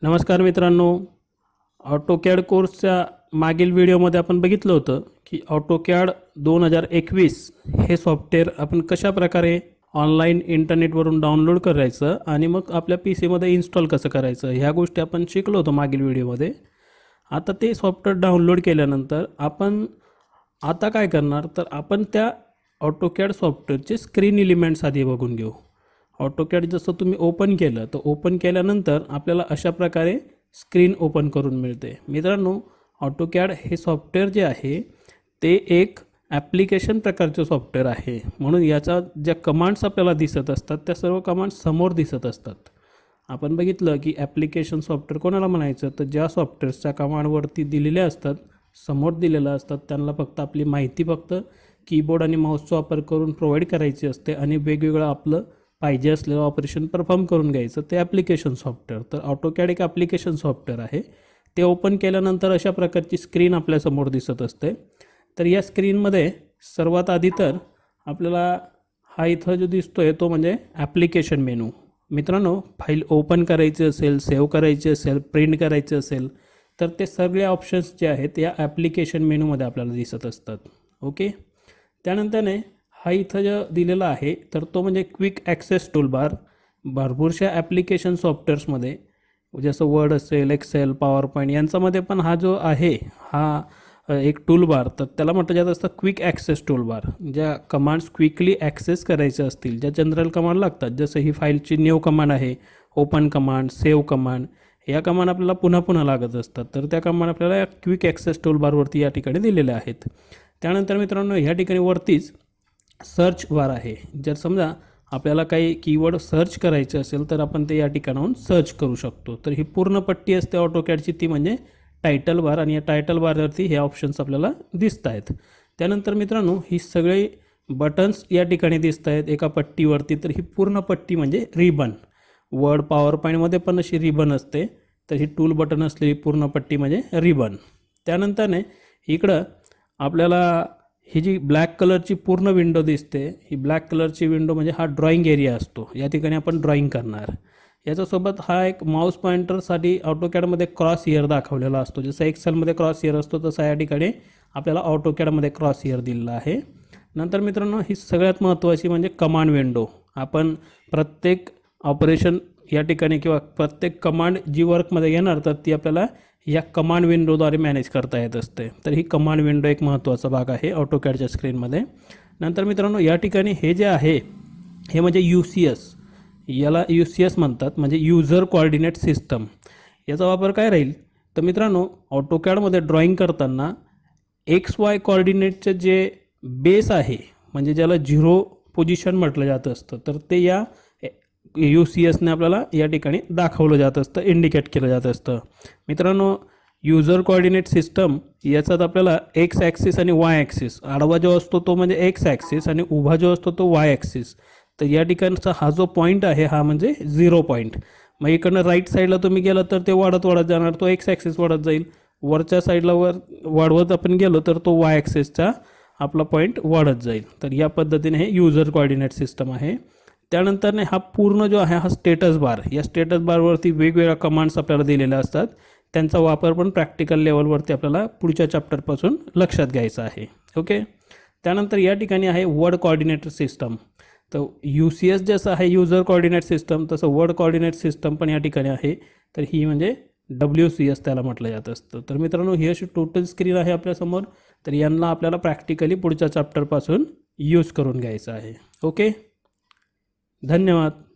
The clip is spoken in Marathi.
नमस्कार मित्रांनो कॅड कोर्सच्या मागील व्हिडिओमध्ये आपण बघितलं होतं की कॅड दोन हजार एकवीस हे सॉफ्टवेअर आपण कशा प्रकारे ऑनलाईन इंटरनेटवरून डाउनलोड करायचं आणि मग आपल्या पी सीमध्ये इन्स्टॉल कसं करायचं ह्या गोष्टी आपण शिकलो होतो मागील व्हिडिओमध्ये आता ते सॉफ्टवेअर डाउनलोड केल्यानंतर आपण आता काय करणार तर आपण त्या ऑटोकॅड सॉफ्टवेअरचे स्क्रीन एलिमेंट्स आधी बघून घेऊ ऑटोकॅड जसं तुम्ही ओपन केलं तर ओपन केल्यानंतर आपल्याला अशा प्रकारे स्क्रीन ओपन करून मिळते मित्रांनो ऑटोकॅड हे सॉफ्टवेअर जे आहे ते एक ॲप्लिकेशन प्रकारचं सॉफ्टवेअर आहे म्हणून याचा ज्या कमांड्स आपल्याला दिसत असतात त्या सर्व कमांड्स समोर दिसत असतात आपण बघितलं की ॲप्लिकेशन सॉफ्टवेअर कोणाला म्हणायचं तर ज्या सॉफ्टवेअर्सच्या कमांडवरती दिलेल्या असतात समोर दिलेलं असतात त्यांना फक्त आपली माहिती फक्त कीबोर्ड आणि माऊसचा वापर करून प्रोव्हाइड करायची असते आणि वेगवेगळं आपलं पाहिजे असलेलं ऑपरेशन परफॉर्म करून घ्यायचं ते ॲप्लिकेशन सॉफ्टवेअर तर ऑटोकॅड एक ॲप्लिकेशन सॉफ्टवेअर आहे ते ओपन केल्यानंतर अशा प्रकारची स्क्रीन आपल्यासमोर दिसत असते तर या स्क्रीनमध्ये सर्वात आधी तर आपल्याला हा इथं जो दिसतो आहे तो म्हणजे ॲप्लिकेशन मेनू मित्रांनो फाईल ओपन करायची असेल सेव्ह करायची असेल प्रिंट करायची असेल तर ते सगळे ऑप्शन्स जे आहेत या ॲप्लिकेशन मेनूमध्ये आपल्याला दिसत असतात ओके त्यानंतरने हा इथं जो दिलेला आहे तर तो म्हणजे क्विक ॲक्सेस टूलबार भरपूरशा ॲप्लिकेशन सॉफ्टवेअर्समध्ये जसं वर्ड असेल एक्सेल पॉवर पॉईंट यांच्यामध्ये पण हा जो आहे हा एक टूलबार तर त्याला म्हटलं जात असतं क्विक ॲक्सेस टूलबार ज्या कमांड्स क्विकली ॲक्सेस करायचे असतील ज्या जनरल कमांड लागतात जसं ही फाईलची न्यू कमांड आहे ओपन कमांड सेव कमांड या कमान आपल्याला पुन्हा पुन्हा लागत असतात तर त्या कमान आपल्याला या क्विक ॲक्सेस टोल बारवरती या ठिकाणी दिलेल्या आहेत त्यानंतर मित्रांनो ह्या ठिकाणी वरतीच सर्च बार आहे जर समजा आपल्याला काही कीवर्ड सर्च करायचे असेल तर आपण ते या ठिकाणाहून सर्च करू शकतो तर ही पूर्ण पट्टी असते ऑटोकॅडची ती म्हणजे टायटल बार आणि या टायटल बारवरती हे ऑप्शन्स आपल्याला दिसत आहेत त्यानंतर मित्रांनो ही सगळे बटन्स या ठिकाणी दिसत आहेत एका पट्टीवरती तर ही पूर्ण पट्टी म्हणजे रिबन वर्ड पॉवर पॉईंटमध्ये पण अशी रिबन असते तर ही टूल बटन असलेली पूर्ण पट्टी म्हणजे रिबन त्यानंतरने इकडं आपल्याला ही जी ब्लॅक कलरची पूर्ण विंडो दिसते ही ब्लॅक कलरची विंडो म्हणजे हा ड्रॉईंग एरिया असतो या ठिकाणी आपण ड्रॉईंग करणार याच्यासोबत हा एक माऊस पॉइंटरसाठी ऑटोकॅडमध्ये क्रॉस इयर दाखवलेला असतो जसं एक्सेलमध्ये क्रॉस इयर असतो तसा या ठिकाणी आपल्याला ऑटोकॅडमध्ये क्रॉस इयर दिलेला आहे नंतर मित्रांनो ही सगळ्यात महत्त्वाची म्हणजे कमांड विंडो आपण प्रत्येक ऑपरेशन या ठिकाणी किंवा प्रत्येक कमांड जी वर्कमध्ये येणार तर ती आपल्याला या कमांड विंडोद्वारे मॅनेज करता येत असते तर ही कमांड विंडो एक महत्त्वाचा भाग आहे ऑटोकॅडच्या स्क्रीनमध्ये नंतर मित्रांनो या ठिकाणी हे जे आहे हे म्हणजे यू सी एस याला यू सी एस म्हणतात म्हणजे यूजर कॉर्डिनेट सिस्टम याचा वापर काय राहील तर मित्रांनो ऑटोकॅडमध्ये ड्रॉईंग करताना एक्स वाय कॉर्डिनेटचं जे बेस आहे म्हणजे ज्याला झिरो पोजिशन म्हटलं जात असतं तर ते या यू सी एसने आपल्याला या ठिकाणी दाखवलं जात असतं इंडिकेट केलं जात असतं मित्रांनो युजर कॉर्डिनेट सिस्टम याच्यात आपल्याला एक्स ॲक्सिस आणि वाय ॲक्सिस आडवा जो असतो तो म्हणजे एक्स ॲक्सिस आणि उभा जो असतो तो वाय ॲक्सिस तर या ठिकाणचा हा जो पॉईंट आहे हा म्हणजे झिरो पॉईंट मग इकडनं राईट साईडला तुम्ही गेला तर ते वाढत वाढत जाणार तो एक्स ॲक्सिस वाढत जाईल वरच्या साईडला वर वाढवत आपण गेलो तर तो वाय ॲक्सिसचा आपला पॉईंट वाढत जाईल तर या पद्धतीने हे युजर कॉर्डिनेट सिस्टम आहे त्यानंतरने हा पूर्ण जो आहे हा स्टेटस बार या स्टेटस बारवरती वेगवेगळ्या कमांड्स आपल्याला दिलेल्या असतात त्यांचा वापर पण प्रॅक्टिकल लेवलवरती आपल्याला पुढच्या चॅप्टरपासून लक्षात घ्यायचा आहे ओके त्यानंतर या ठिकाणी आहे वर्ड कॉर्डिनेटर सिस्टम तर यू सी एस जसं आहे युजर कॉर्डिनेट सिस्टम तसं वर्ड कॉर्डिनेट सिस्टम पण या ठिकाणी आहे तर ही म्हणजे डब्ल्यू सी एस त्याला म्हटलं जात असतं तर मित्रांनो ही अशी टोटल स्क्रीन आहे आपल्यासमोर तर यांना आपल्याला प्रॅक्टिकली पुढच्या चॅप्टरपासून यूज करून घ्यायचं आहे ओके धन्यवाद